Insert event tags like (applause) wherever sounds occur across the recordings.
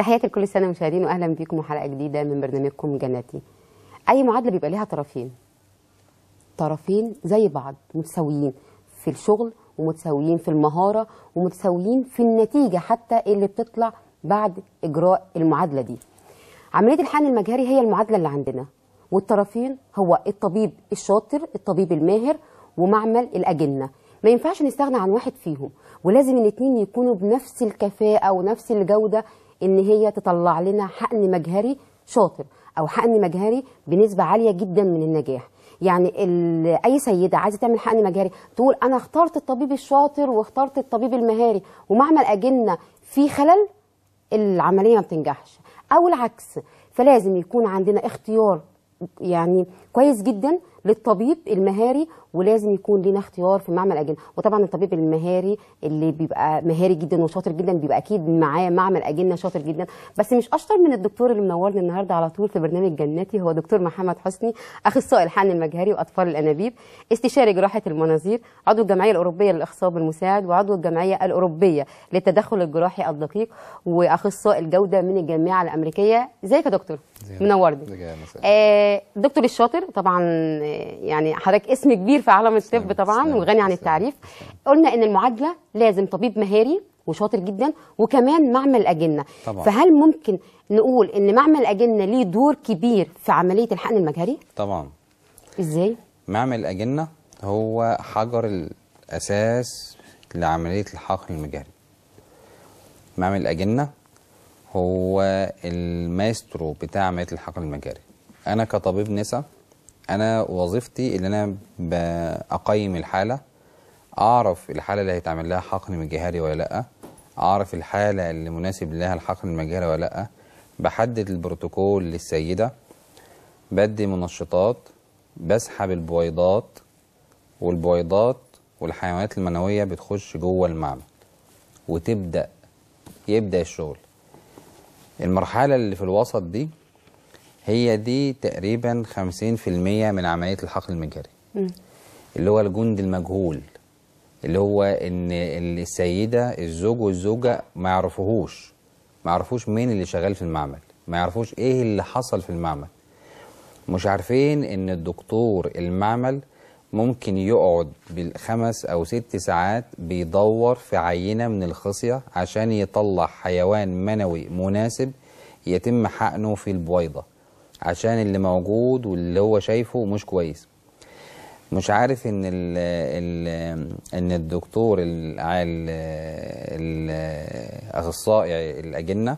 تحياتي لكل سنه مشاهدين واهلا بيكم وحلقه جديده من برنامجكم جناتي. اي معادله بيبقى ليها طرفين طرفين زي بعض متساويين في الشغل ومتساويين في المهاره ومتساويين في النتيجه حتى اللي بتطلع بعد اجراء المعادله دي عمليه الحقن المجهري هي المعادله اللي عندنا والطرفين هو الطبيب الشاطر الطبيب الماهر ومعمل الاجنه ما ينفعش نستغنى عن واحد فيهم ولازم الاثنين يكونوا بنفس الكفاءه ونفس الجوده ان هي تطلع لنا حقن مجهري شاطر او حقن مجهري بنسبه عاليه جدا من النجاح يعني اي سيده عايزه تعمل حقن مجهري تقول انا اخترت الطبيب الشاطر واخترت الطبيب المهاري ومعمل اجنه في خلل العمليه ما بتنجحش او العكس فلازم يكون عندنا اختيار يعني كويس جدا للطبيب المهاري ولازم يكون لينا اختيار في معمل اجنه وطبعا الطبيب المهاري اللي بيبقى مهاري جدا وشاطر جدا بيبقى اكيد معاه معمل اجنه شاطر جدا بس مش اشطر من الدكتور اللي منورنا النهارده على طول في برنامج جناتي هو دكتور محمد حسني اخصائي الحقن المجهري واطفال الانابيب استشاري جراحه المناظير عضو الجمعيه الاوروبيه للاخصاب المساعد وعضو الجمعيه الاوروبيه للتدخل الجراحي الدقيق واخصائي الجوده من الجامعه الامريكيه ازيك يا دكتور منورني آه دكتور الشاطر طبعا يعني حضرتك اسم كبير في عالم الطب نعم، طبعا نعم، وغني عن نعم. التعريف قلنا ان المعادله لازم طبيب مهاري وشاطر جدا وكمان معمل اجنه طبعا. فهل ممكن نقول ان معمل اجنه ليه دور كبير في عمليه الحقن المجهري طبعا ازاي معمل اجنه هو حجر الاساس لعمليه الحقن المجهري معمل اجنه هو المايسترو بتاع عمليه الحقن المجهري انا كطبيب نسا انا وظيفتي اللي انا اقيم الحاله اعرف الحاله اللي هيتعمل لها حقن مجهري ولا لا اعرف الحاله اللي مناسب لها الحقن المجهري ولا لا بحدد البروتوكول للسيده بدي منشطات بسحب البويضات والبويضات والحيوانات المنويه بتخش جوه المعمل وتبدا يبدا الشغل المرحله اللي في الوسط دي هي دي تقريبا 50% من عملية الحقل المجهري اللي هو الجند المجهول اللي هو ان السيدة الزوج والزوجة ما يعرفوهوش ما يعرفوش مين اللي شغال في المعمل ما يعرفوش ايه اللي حصل في المعمل مش عارفين ان الدكتور المعمل ممكن يقعد بالخمس او ست ساعات بيدور في عينه من الخصيه عشان يطلع حيوان منوي مناسب يتم حقنه في البويضه عشان اللي موجود واللي هو شايفه مش كويس مش عارف ان ال ال ان الدكتور الاخصائي الاجنه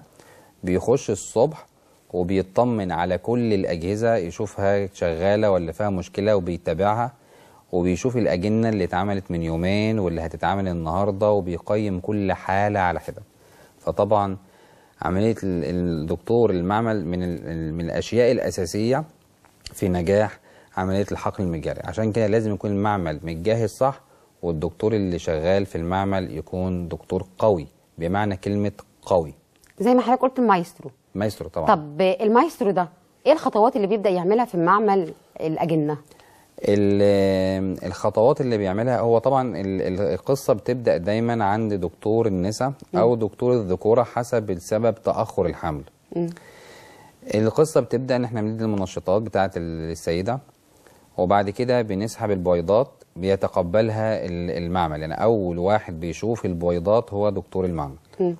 بيخش الصبح وبيطمن على كل الاجهزه يشوفها شغاله ولا فيها مشكله وبيتابعها وبيشوف الاجنه اللي اتعملت من يومين واللي هتتعمل النهارده وبيقيم كل حاله على حده فطبعا عمليه الدكتور المعمل من من الاشياء الاساسيه في نجاح عمليه الحقن المجاري عشان كده لازم يكون المعمل متجهز صح والدكتور اللي شغال في المعمل يكون دكتور قوي بمعنى كلمه قوي زي ما حضرتك قلت المايسترو مايسترو طبعا طب المايسترو ده ايه الخطوات اللي بيبدا يعملها في المعمل الاجنه الخطوات اللي بيعملها هو طبعا القصه بتبدا دايما عند دكتور النساء او دكتور الذكوره حسب السبب تاخر الحمل م. القصه بتبدا ان احنا بندي المنشطات بتاعه السيده وبعد كده بنسحب البويضات بيتقبلها المعمل يعني اول واحد بيشوف البويضات هو دكتور المعمل م.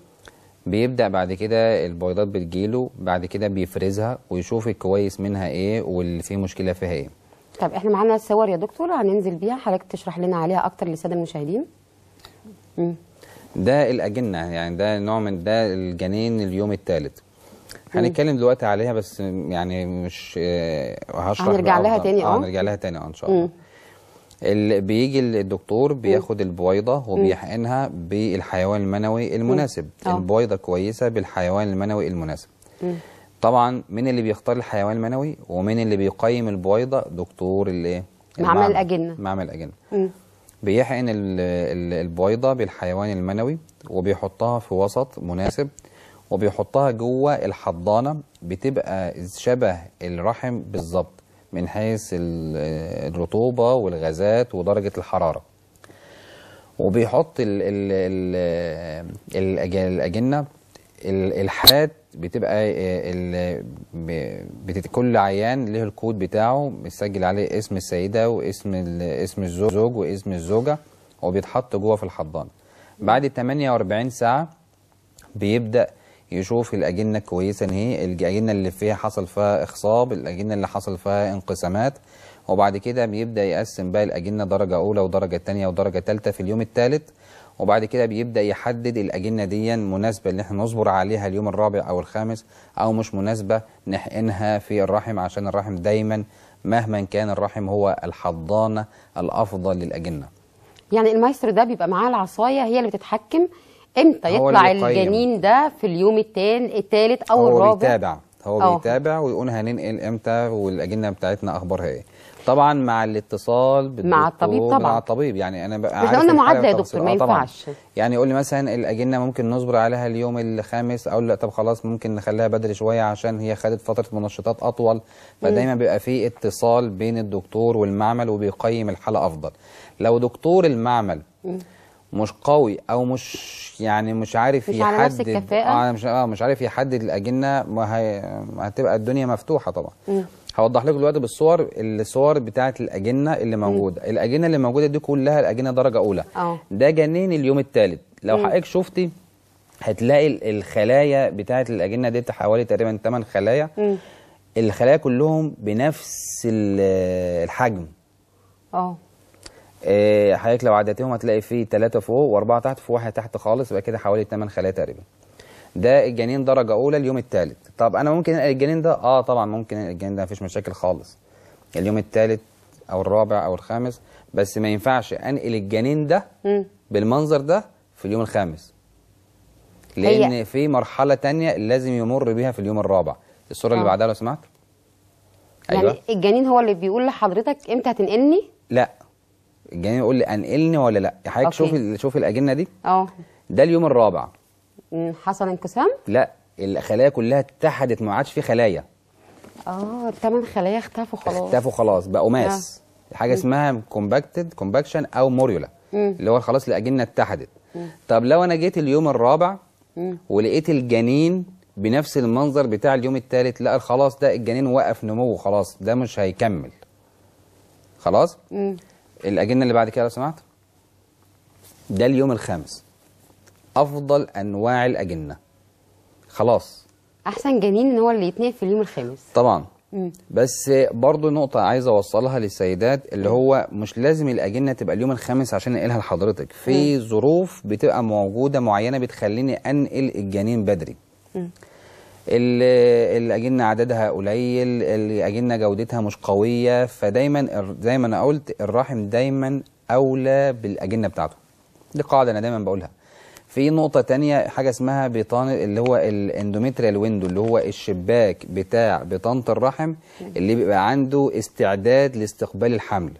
بيبدا بعد كده البويضات بتجيله بعد كده بيفرزها ويشوف الكويس منها ايه واللي فيه مشكله فيها ايه طب احنا معانا صور يا دكتور هننزل بيها حضرتك تشرح لنا عليها اكتر للساده المشاهدين ده الاجنه يعني ده نوع من ده الجنين اليوم الثالث هنتكلم دلوقتي عليها بس يعني مش آه، هشرح هنرجع لها تاني آه،, اه هنرجع لها تاني اه ان شاء الله اللي بيجي الدكتور بياخد البويضه وبيحقنها بالحيوان المنوي المناسب آه. البويضه كويسه بالحيوان المنوي المناسب طبعا من اللي بيختار الحيوان المنوي ومن اللي بيقيم البويضه دكتور الايه معمل الاجنه معمل الاجنه بيحقن البويضه بالحيوان المنوي وبيحطها في وسط مناسب وبيحطها جوه الحضانه بتبقى شبه الرحم بالظبط من حيث الرطوبه والغازات ودرجه الحراره وبيحط الأجنة الحاد بتبقى آه، ال كل عيان له الكود بتاعه بيسجل عليه اسم السيده واسم ال... اسم الزوج واسم الزوجه وبيتحط جوه في الحضانه بعد 48 ساعه بيبدا يشوف الاجنه كويسه ان هي الاجنه اللي فيها حصل فيها اخصاب الاجنه اللي حصل فيها انقسامات وبعد كده بيبدا يقسم بقى الاجنه درجه اولى ودرجه ثانيه ودرجه ثالثه في اليوم الثالث وبعد كده بيبدا يحدد الاجنه دي مناسبه ان احنا نصبر عليها اليوم الرابع او الخامس او مش مناسبه نحقنها في الرحم عشان الرحم دايما مهما كان الرحم هو الحضانه الافضل للاجنه يعني المايسترو ده بيبقى معاه العصايه هي اللي بتتحكم امتى يطلع الجنين ده في اليوم الثاني الثالث او الرابع هو بيتابع هو أوه. بيتابع ويقول هننقل امتى والاجنه بتاعتنا اخبارها ايه طبعا مع الاتصال بالدكتور مع الطبيب طبعا مع الطبيب يعني انا بقى عارف قلنا معدل يا دكتور ما آه، ينفعش يعني يقول لي مثلا الاجنه ممكن نصبر عليها اليوم الخامس او لا طب خلاص ممكن نخليها بدري شويه عشان هي خدت فتره منشطات اطول فدايما بيبقى في اتصال بين الدكتور والمعمل وبيقيم الحاله افضل لو دكتور المعمل مش قوي او مش يعني مش عارف مش يحدد على نفس الكفاءه آه مش آه، مش عارف يحدد الاجنه هتبقى الدنيا مفتوحه طبعا م. هوضح لكم دلوقتي بالصور الصور بتاعه الاجنه اللي موجوده الاجنه اللي موجوده دي كلها الاجنه درجه اولى اه ده جنين اليوم الثالث لو حضرتك شفتي هتلاقي الخلايا بتاعه الاجنه دي حوالي تقريبا 8 خلايا مم. الخلايا كلهم بنفس الحجم اه حضرتك لو عدتهم هتلاقي فيه ثلاثة فوق وأربعة تحت في واحد تحت خالص يبقى كده حوالي 8 خلايا تقريبا ده الجنين درجه اولى اليوم الثالث طب انا ممكن انقل الجنين ده اه طبعا ممكن انقل الجنين ده مفيش مشاكل خالص اليوم الثالث او الرابع او الخامس بس ما ينفعش انقل الجنين ده بالمنظر ده في اليوم الخامس لان هي. في مرحله تانية لازم يمر بيها في اليوم الرابع الصوره آه. اللي بعدها لو سمعت يعني أيوة. يعني الجنين هو اللي بيقول لحضرتك امتى هتنقلني لا الجنين يقول لي انقلني ولا لا حضرتك شوفي شوفي الاجنه دي اه ده اليوم الرابع حصل انقسام؟ لا الخلايا كلها اتحدت ما عادش في خلايا اه الثمان خلايا اختفوا خلاص اختفوا خلاص بقوا ماس آه. حاجه اسمها كومباكتد كومباكشن او موريولا اللي هو خلاص الاجنه اتحدت مم. طب لو انا جيت اليوم الرابع مم. ولقيت الجنين بنفس المنظر بتاع اليوم الثالث لا خلاص ده الجنين وقف نموه خلاص ده مش هيكمل خلاص مم. الاجنه اللي بعد كده لو سمحت ده اليوم الخامس افضل انواع الاجنه خلاص احسن جنين ان هو اللي يتنقل في اليوم الخامس طبعا مم. بس برضو نقطة عايز أوصلها للسيدات اللي هو مش لازم الأجنة تبقى اليوم الخامس عشان أنقلها لحضرتك في مم. ظروف بتبقى موجودة معينة بتخليني أنقل الجنين بدري مم. الأجنة عددها قليل الأجنة جودتها مش قوية فدايما زي ما أنا قلت الرحم دايما أولى بالأجنة بتاعته دي قاعدة أنا دايما بقولها في نقطة تانية حاجة اسمها بطانة اللي هو الاندوميتريال ويندو اللي هو الشباك بتاع بطانة الرحم اللي بيبقى عنده استعداد لاستقبال الحمل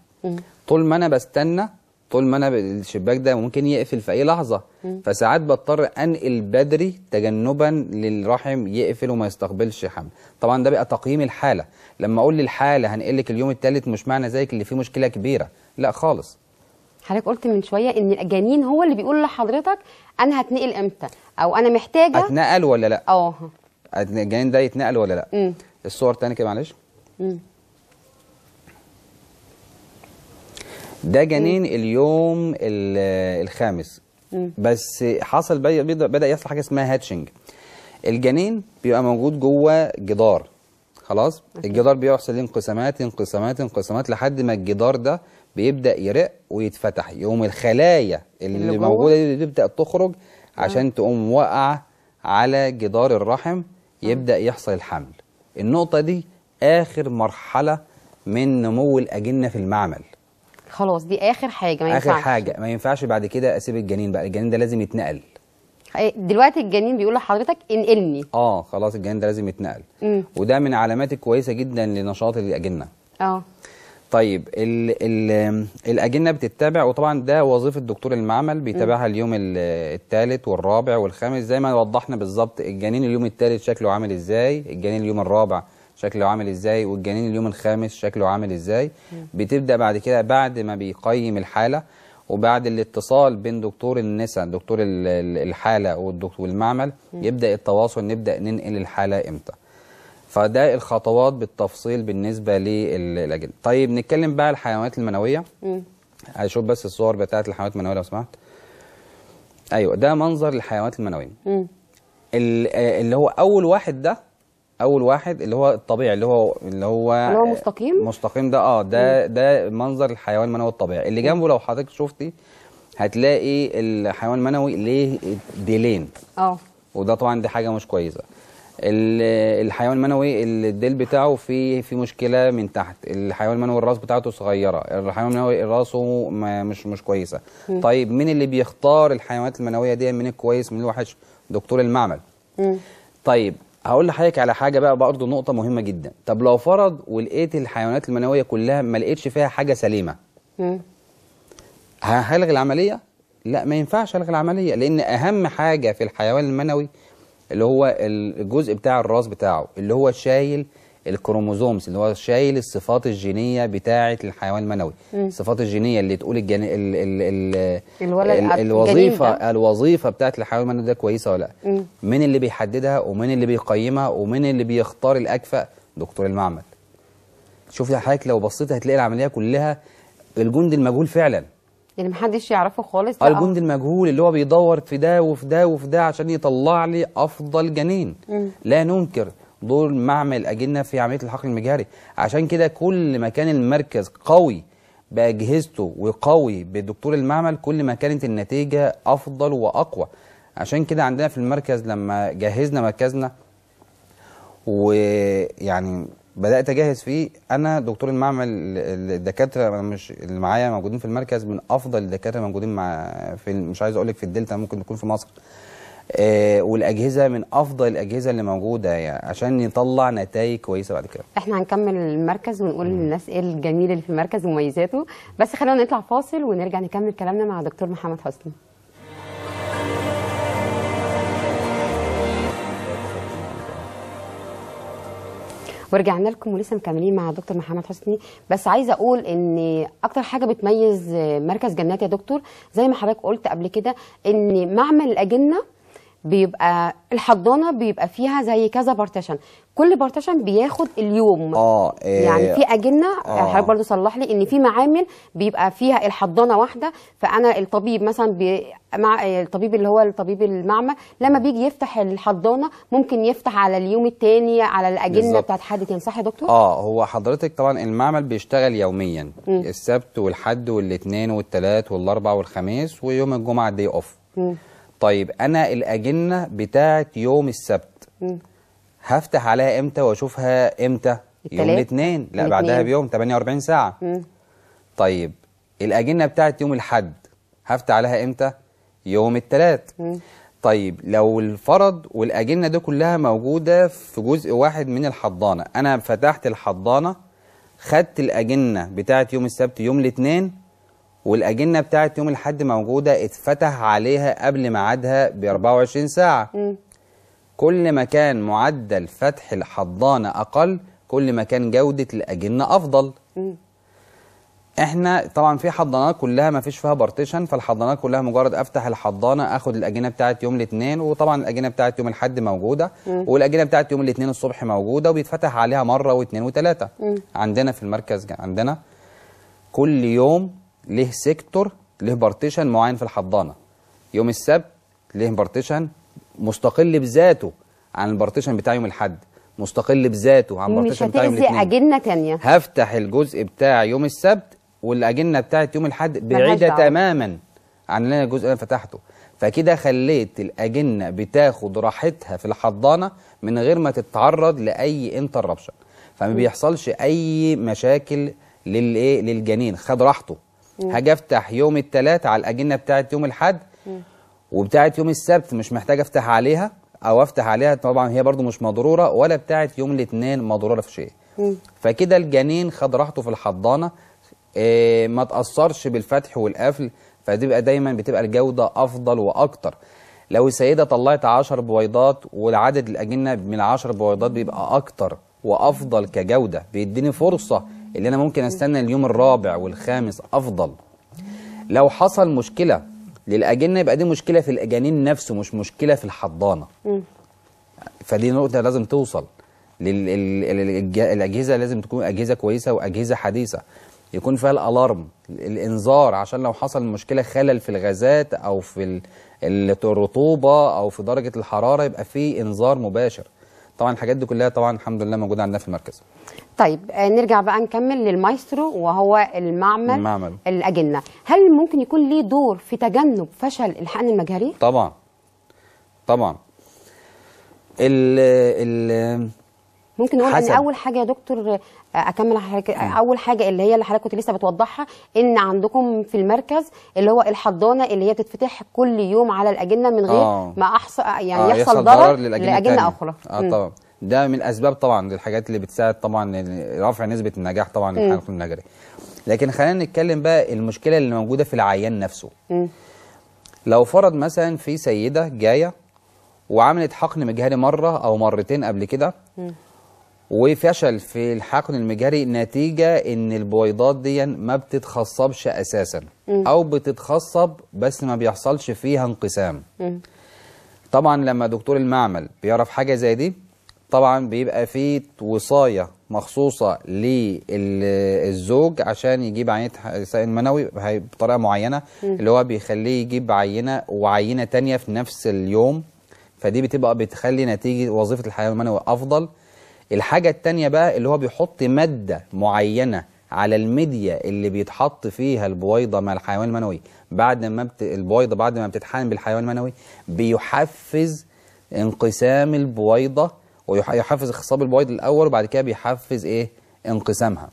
طول ما أنا بستنى طول ما أنا الشباك ده ممكن يقفل في أي لحظة فساعات بضطر أنقل بدري تجنبا للرحم يقفل وما يستقبلش حمل طبعا ده بقى تقييم الحالة لما أقول للحالة هنقلك اليوم الثالث مش معنى ذلك اللي فيه مشكلة كبيرة لا خالص حضرتك قلت من شويه ان الجنين هو اللي بيقول لحضرتك انا هتنقل امتى او انا محتاجه اتنقل ولا لا اه الجنين ده يتنقل ولا لا مم. الصور تاني كده معلش ده جنين مم. اليوم الخامس مم. بس حصل بدا يحصل حاجه اسمها هاتشنج الجنين بيبقى موجود جوه جدار خلاص الجدار بيحصل انقسامات انقسامات انقسامات لحد ما الجدار ده بيبدا يرق ويتفتح يقوم الخلايا اللي, اللي موجوده دي بتبدا تخرج عشان آه. تقوم واقعه على جدار الرحم آه. يبدا يحصل الحمل النقطه دي اخر مرحله من نمو الاجنه في المعمل خلاص دي اخر حاجه ما ينفعش اخر حاجه ما ينفعش بعد كده اسيب الجنين بقى الجنين ده لازم يتنقل إيه، دلوقتي الجنين بيقول لحضرتك انقلني اه خلاص الجنين ده لازم يتنقل م. وده من علامات كويسه جدا لنشاط الاجنه اه طيب الـ الـ الاجنه بتتابع وطبعا ده وظيفه دكتور المعمل بيتابعها اليوم الثالث والرابع والخامس زي ما وضحنا بالظبط الجنين اليوم الثالث شكله عامل ازاي الجنين اليوم الرابع شكله عامل ازاي والجنين اليوم الخامس شكله عامل ازاي بتبدا بعد كده بعد ما بيقيم الحاله وبعد الاتصال بين دكتور النساء دكتور الحاله والدكتور المعمل يبدا التواصل نبدا ننقل الحاله امتى فده الخطوات بالتفصيل بالنسبه للاجنه طيب نتكلم بقى الحيوانات المنويه هشوف بس الصور بتاعه الحيوانات المنويه لو سمحت ايوه ده منظر الحيوانات المنويه اللي هو اول واحد ده اول واحد اللي هو الطبيعي اللي هو اللي هو اللي هو مستقيم مستقيم ده اه ده مم. ده منظر الحيوان المنوي الطبيعي اللي جنبه لو حضرتك شفتي هتلاقي الحيوان المنوي ليه ديلين اه وده طبعا دي حاجه مش كويسه الحيوان المنوي الديل بتاعه في في مشكله من تحت الحيوان المنوي الراس بتاعته صغيره الحيوان المنوي راسه مش مش كويسه م. طيب مين اللي بيختار الحيوانات المنويه دي من الكويس من الوحش دكتور المعمل م. طيب هقول لحضرتك على حاجه بقى برضه نقطه مهمه جدا طب لو فرض ولقيت الحيوانات المنويه كلها ما لقيتش فيها حاجه سليمه هلغي العمليه لا ما ينفعش الغي العمليه لان اهم حاجه في الحيوان المنوي اللي هو الجزء بتاع الراس بتاعه اللي هو شايل الكروموزومز اللي هو شايل الصفات الجينيه بتاعه الحيوان المنوي الصفات الجينيه اللي تقول الجن... ال... ال... ال... ال... الوظيفه الوظيفه بتاعه الحيوان المنوي ده كويسه ولا لا مين اللي بيحددها ومين اللي بيقيمها ومين اللي بيختار الاكفأ دكتور المعمل شوف حضرتك لو بصيت هتلاقي العمليه كلها الجندي المجهول فعلا يعني محدش يعرفه خالص اه الجندي المجهول اللي هو بيدور في ده وفي ده وفي ده عشان يطلع لي افضل جنين مم. لا ننكر دور معمل الاجنه في عمليه الحقن المجهري عشان كده كل ما كان المركز قوي باجهزته وقوي بدكتور المعمل كل ما كانت النتيجه افضل واقوى عشان كده عندنا في المركز لما جهزنا مركزنا ويعني بدات اجهز فيه انا دكتور المعمل الدكاتره انا مش اللي معايا موجودين في المركز من افضل الدكاتره موجودين مع في مش عايز اقول لك في الدلتا ممكن تكون في مصر آه والاجهزه من افضل الاجهزه اللي موجوده يعني عشان نطلع نتائج كويسه بعد كده احنا هنكمل المركز ونقول للناس ايه الجميل اللي في المركز ومميزاته بس خلينا نطلع فاصل ونرجع نكمل كلامنا مع دكتور محمد حسني ورجعنا لكم ولسه مكملين مع دكتور محمد حسني بس عايزه اقول ان اكتر حاجه بتميز مركز جنات يا دكتور زي ما حضرتك قلت قبل كده ان معمل الاجنه بيبقى الحضانه بيبقى فيها زي كذا بارتيشن كل بارتيشن بياخد اليوم اه إيه يعني في اجنه آه, آه، حضرتك برضه صلح لي ان في معامل بيبقى فيها الحضانه واحده فانا الطبيب مثلا بي مع الطبيب اللي هو الطبيب المعمى لما بيجي يفتح الحضانه ممكن يفتح على اليوم الثاني على الاجنه بالزبط. بتاعت حد تاني صح يا دكتور؟ اه هو حضرتك طبعا المعمل بيشتغل يوميا م. السبت والحد والاثنين والثلاث والاربع والخميس ويوم الجمعه دي اوف م. طيب انا الاجنه بتاعه يوم السبت هفتح عليها امتى واشوفها امتى يوم الاثنين لا بعدها بيوم 48 ساعه م. طيب الاجنه بتاعه يوم الاحد هفتح عليها امتى يوم الثلاث طيب لو الفرض والاجنه دي كلها موجوده في جزء واحد من الحضانه انا فتحت الحضانه خدت الاجنه بتاعه يوم السبت يوم الاثنين والاجنه بتاعت يوم الاحد موجوده اتفتح عليها قبل ميعادها ب 24 ساعه م. كل ما كان معدل فتح الحضانه اقل كل ما كان جوده الاجنه افضل م. احنا طبعا في حضانات كلها ما فيش فيها بارتيشن فالحضانات كلها مجرد افتح الحضانه اخد الاجنه بتاعت يوم الاثنين وطبعا الاجنه بتاعت يوم الاحد موجوده م. والاجنه بتاعت يوم الاثنين الصبح موجوده وبيتفتح عليها مره واثنين وثلاثه عندنا في المركز عندنا كل يوم ليه سيكتور ليه بارتيشن معين في الحضانه يوم السبت ليه بارتيشن مستقل بذاته عن البارتيشن بتاع يوم الاحد مستقل بذاته عن البارتيشن بتاع يوم الاثنين اجنه ثانيه هفتح الجزء بتاع يوم السبت والاجنه بتاعت يوم الاحد بعيده تماما عن اللي انا الجزء اللي انا فتحته فكده خليت الاجنه بتاخد راحتها في الحضانه من غير ما تتعرض لاي انتربشن فما بيحصلش اي مشاكل للايه للجنين خد راحته هاجي افتح يوم الثلاث على الاجنه بتاعه يوم الاحد وبتاعه يوم السبت مش محتاج افتح عليها او افتح عليها طبعا هي برضو مش مضروره ولا بتاعه يوم الاثنين مضروره في شيء فكده الجنين خد راحته في الحضانه إيه ما تاثرش بالفتح والقفل فتبقى دايما بتبقى الجوده افضل واكتر لو السيده طلعت 10 بويضات والعدد الاجنه من 10 بويضات بيبقى اكتر وافضل كجوده بيديني فرصه اللي انا ممكن استنى اليوم الرابع والخامس افضل لو حصل مشكله للاجنه يبقى دي مشكله في الاجانين نفسه مش مشكله في الحضانه فدي نقطه لازم توصل الاجهزه لازم تكون اجهزه كويسه واجهزه حديثه يكون فيها الالارم الانذار عشان لو حصل مشكله خلل في الغازات او في الرطوبه او في درجه الحراره يبقى في انذار مباشر طبعا الحاجات دي كلها طبعا الحمد لله موجوده عندنا في المركز طيب آه، نرجع بقى نكمل للمايسترو وهو المعمل, المعمل. الاجنه هل ممكن يكون ليه دور في تجنب فشل الحقن المجهري طبعا طبعا ال ال ممكن نقول ان اول حاجه يا دكتور اكمل حركة اول حاجه اللي هي اللي حضرتك كنت لسه بتوضحها ان عندكم في المركز اللي هو الحضانه اللي هي بتتفتح كل يوم على الاجنه من غير آه. ما احصل آه، يعني آه يحصل, ضرر لأجنة اخرى اه طبعا ده من الاسباب طبعا الحاجات اللي بتساعد طبعا رفع نسبه النجاح طبعا للحنق النجري لكن خلينا نتكلم بقى المشكله اللي موجوده في العيان نفسه م. لو فرض مثلا في سيده جايه وعملت حقن مجهري مره او مرتين قبل كده وفشل في الحقن المجاري نتيجة ان البويضات دي ما بتتخصبش اساسا م. او بتتخصب بس ما بيحصلش فيها انقسام م. طبعا لما دكتور المعمل بيعرف حاجة زي دي طبعا بيبقى فيه وصاية مخصوصة للزوج عشان يجيب عينة سائل منوي بطريقة معينة م. اللي هو بيخليه يجيب عينة وعينة تانية في نفس اليوم فدي بتبقى بتخلي نتيجة وظيفة الحيوان المنوي أفضل الحاجة التانية بقى اللي هو بيحط مادة معينة على الميديا اللي بيتحط فيها البويضه مع الحيوان المنوي بعد ما بت... البويضه بعد ما بتتحقن بالحيوان المنوي بيحفز انقسام البويضه ويحفز اخصاب البويض الاول وبعد كده بيحفز ايه انقسامها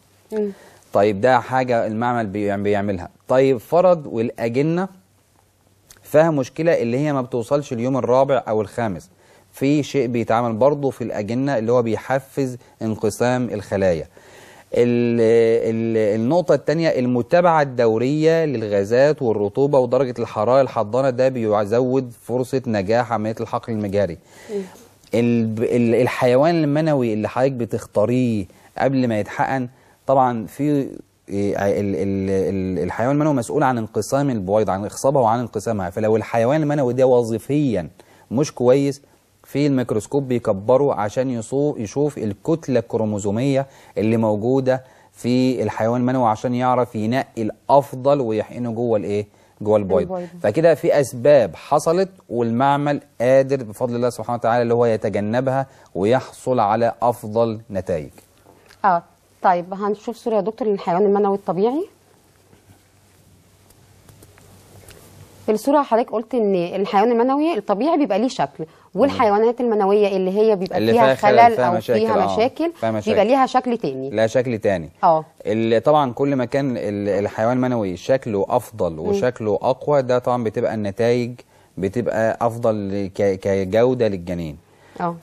طيب ده حاجه المعمل يعني بيعملها طيب فرض والاجنه فيها مشكله اللي هي ما بتوصلش اليوم الرابع او الخامس في شيء بيتعمل برضه في الأجنة اللي هو بيحفز انقسام الخلايا النقطة الثانية المتابعة الدورية للغازات والرطوبة ودرجة الحرارة الحضانة ده بيزود فرصة نجاح عملية الحقل المجاري الحيوان المنوي اللي حضرتك بتختاريه قبل ما يتحقن طبعا في الحيوان المنوي مسؤول عن انقسام البويض عن اخصابها وعن انقسامها فلو الحيوان المنوي ده وظيفيا مش كويس في الميكروسكوب بيكبره عشان يشوف الكتلة الكروموزومية اللي موجودة في الحيوان المنوي عشان يعرف ينقي الأفضل ويحقنه جوه الإيه؟ جوه البويض فكده في أسباب حصلت والمعمل قادر بفضل الله سبحانه وتعالى اللي هو يتجنبها ويحصل على أفضل نتائج اه طيب هنشوف صورة يا دكتور للحيوان المنوي الطبيعي في الصوره حضرتك قلت ان الحيوان المنوي الطبيعي بيبقى ليه شكل والحيوانات المنويه اللي هي بيبقى اللي فيها خلل فيها او مشاكل فيها آه، مشاكل, فيها مشاكل بيبقى ليها شكل تاني لها شكل تاني اه طبعا كل ما كان الحيوان المنوي شكله افضل وشكله اقوى ده طبعا بتبقى النتائج بتبقى افضل كجوده للجنين اه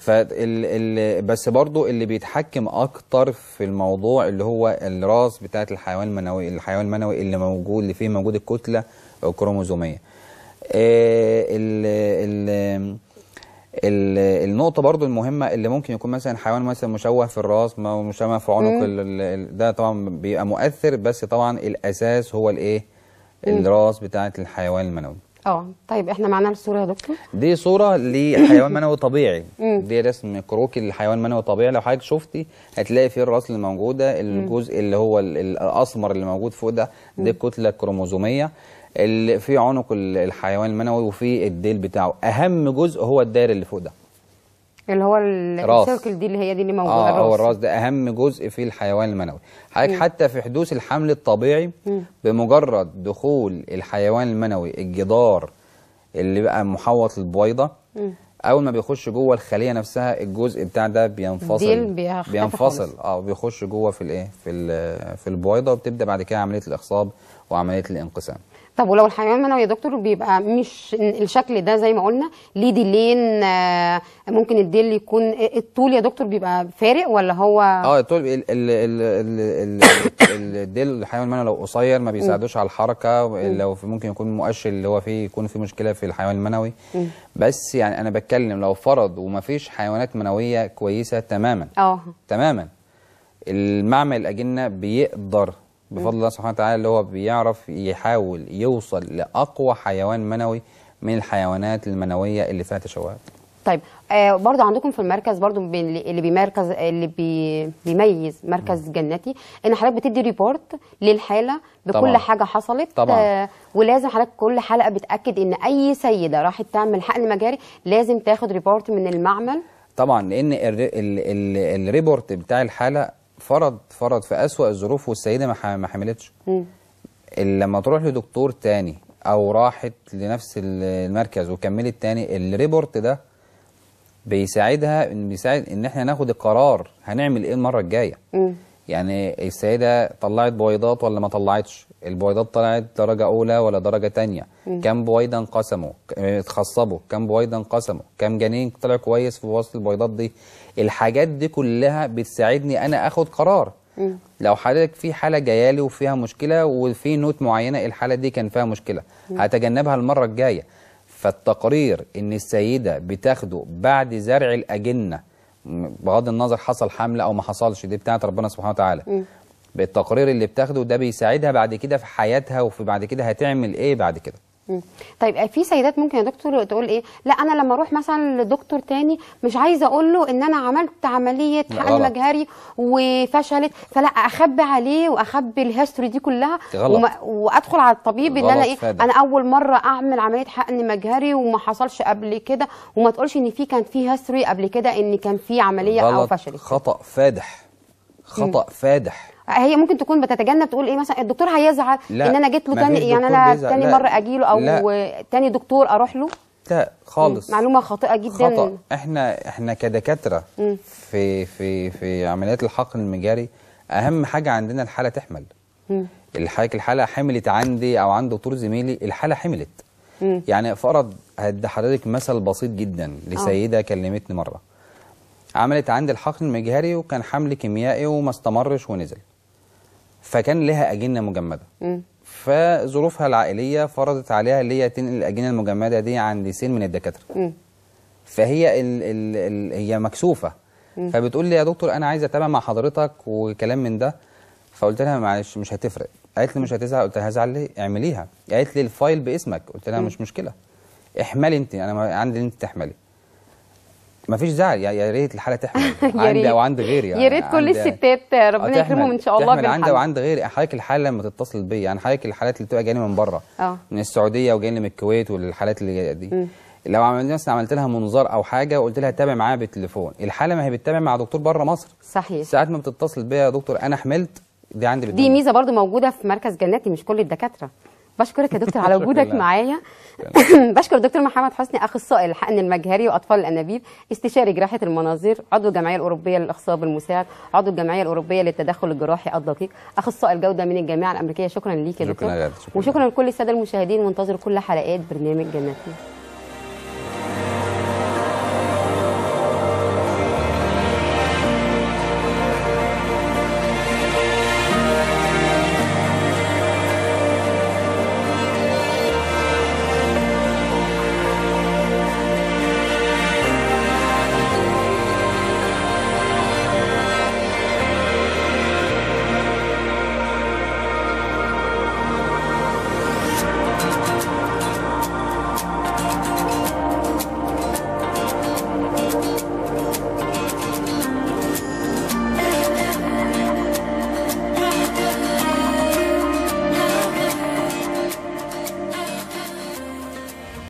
بس برضو اللي بيتحكم اكتر في الموضوع اللي هو الراس بتاعت الحيوان المنوي الحيوان المنوي اللي موجود اللي فيه موجود الكتله الكروموزوميه آه، ال ال النقطه برضو المهمه اللي ممكن يكون مثلا حيوان مثلا مشوه في الراس مشوه في عنق ده طبعا بيبقى مؤثر بس طبعا الاساس هو الايه الراس بتاعه الحيوان المنوي اه طيب احنا معانا الصوره يا دكتور دي صوره لحيوان منوي طبيعي (laughs) دي رسم كروكي للحيوان المنوي الطبيعي لو حضرتك شفتي هتلاقي فيه الراس اللي موجوده الجزء اللي هو الاسمر اللي موجود فوق ده دي كتله كروموزوميه اللي في عنق الحيوان المنوي وفي الديل بتاعه اهم جزء هو الداير اللي فوق ده اللي هو السيركل دي اللي هي دي اللي موجوده آه الراس هو الراس ده اهم جزء في الحيوان المنوي حضرتك حتى في حدوث الحمل الطبيعي م. بمجرد دخول الحيوان المنوي الجدار اللي بقى محوط للبويضه اول ما بيخش جوه الخليه نفسها الجزء بتاع ده بينفصل بينفصل اه بيخش جوه في الايه في في البويضه وبتبدا بعد كده عمليه الاخصاب وعمليه الانقسام طب ولو الحيوان منوي يا دكتور بيبقى مش الشكل ده زي ما قلنا ليه ديلين آه، ممكن الديل يكون الطول يا دكتور بيبقى فارق ولا هو اه الطول ال ال ال الديل الحيوان المنوي لو قصير ما بيساعدوش على الحركه لو ممكن يكون مؤشر اللي هو فيه يكون في مشكله في الحيوان المنوي بس يعني انا بتكلم لو فرض وما فيش حيوانات منويه كويسه تماما اه تماما المعمل الاجنه بيقدر بفضل الله سبحانه وتعالى اللي هو بيعرف يحاول يوصل لأقوى حيوان منوي من الحيوانات المنوية اللي فيها تشوهات طيب آه برضه عندكم في المركز برضه اللي بيمركز اللي بي بيميز مركز جنتي ان حضرتك بتدي ريبورت للحاله بكل طبعا. حاجه حصلت طبعا. آه ولازم حضرتك كل حلقه بتاكد ان اي سيده راحت تعمل حقن مجاري لازم تاخد ريبورت من المعمل طبعا لان الريبورت بتاع الحاله فرض فرض في أسوأ الظروف والسيدة ما حملتش لما تروح لدكتور تاني أو راحت لنفس المركز وكملت تاني الريبورت ده بيساعدها ان بيساعد ان احنا ناخد القرار هنعمل ايه المره الجايه يعني السيده طلعت بويضات ولا ما طلعتش البويضات طلعت درجه اولى ولا درجه ثانيه كام بويضه انقسموا اتخصبوا كام بويضه انقسموا كام جنين طلع كويس في وسط البويضات دي الحاجات دي كلها بتساعدني انا اخد قرار مم. لو حضرتك في حاله جايه لي وفيها مشكله وفي نوت معينه الحاله دي كان فيها مشكله مم. هتجنبها المره الجايه فالتقرير ان السيده بتاخده بعد زرع الاجنه بغض النظر حصل حمله او ما حصلش دي بتاعه ربنا سبحانه وتعالى مم. بالتقرير اللي بتاخده ده بيساعدها بعد كده في حياتها وفي بعد كده هتعمل ايه بعد كده طيب آه، في سيدات ممكن يا دكتور تقول ايه لا انا لما اروح مثلا لدكتور تاني مش عايزه اقول له ان انا عملت عمليه حقن مجهري وفشلت فلا اخبي عليه واخبي الهيستوري دي كلها وما وادخل على الطبيب ان انا ايه انا اول مره اعمل عمليه حقن مجهري وما حصلش قبل كده وما تقولش ان في كان في هيستوري قبل كده ان كان في عمليه او فشلت خطا فادح خطا م. فادح هي ممكن تكون بتتجنب تقول ايه مثلا الدكتور هيزعل ان انا جيت له تاني يعني انا تاني لا. مره اجي له او لا. تاني دكتور اروح له لا خالص معلومه خاطئه جدا خطأ. احنا احنا كدكاتره في في في عمليات الحقن المجاري اهم حاجه عندنا الحاله تحمل الحاجة الحاله حملت عندي او عند دكتور زميلي الحاله حملت مم. يعني فرض هدي حضرتك مثل بسيط جدا آه. لسيده كلمتني مره عملت عندي الحقن المجهري وكان حمل كيميائي وما استمرش ونزل فكان لها أجنة مجمدة م. فظروفها العائلية فرضت عليها اللي هي تنقل الأجنة المجمدة دي عند سين من الدكاترة م. فهي ال ال ال هي مكسوفة م. فبتقول لي يا دكتور أنا عايزة أتابع مع حضرتك وكلام من ده فقلت لها معلش مش هتفرق قالت لي مش هتزعل قلت لها هزعل ليه اعمليها قالت لي الفايل باسمك قلت لها مش مشكلة احملي انت انا عندي انت تحملي ما فيش زعل يا ريت الحاله تحمل (laughs) عندي او عند غيري يعني يا ريت كل الستات ربنا آه، يكرمهم ان شاء الله بالحمد عندي عند غيري حضرتك الحاله لما تتصل بيا يعني حضرتك الحالات اللي بتبقى جايه من بره آه. أوه. من السعوديه وجايه من الكويت والحالات اللي جايه دي م. لو عملنا مثلا عملت لها منظار او حاجه وقلت لها تابع معايا بالتليفون الحاله ما هي بتتابع مع دكتور بره مصر صحيح ساعات ما بتتصل بيا يا دكتور انا حملت دي عندي بالتليفون. دي ميزه برضو موجوده في مركز جناتي مش كل الدكاتره بشكرك يا دكتور (laughs) على وجودك معايا (laughs) بشكر الدكتور محمد حسني اخصائي الحقن المجهري واطفال الانابيب استشاري جراحه المناظير عضو الجمعيه الاوروبيه للاخصاب المساعد عضو الجمعيه الاوروبيه للتدخل الجراحي الدقيق اخصائي الجوده من الجامعه الامريكيه شكرا ليك يا دكتور شكرا وشكرا لكل الساده المشاهدين منتظر كل حلقات برنامج جناتنا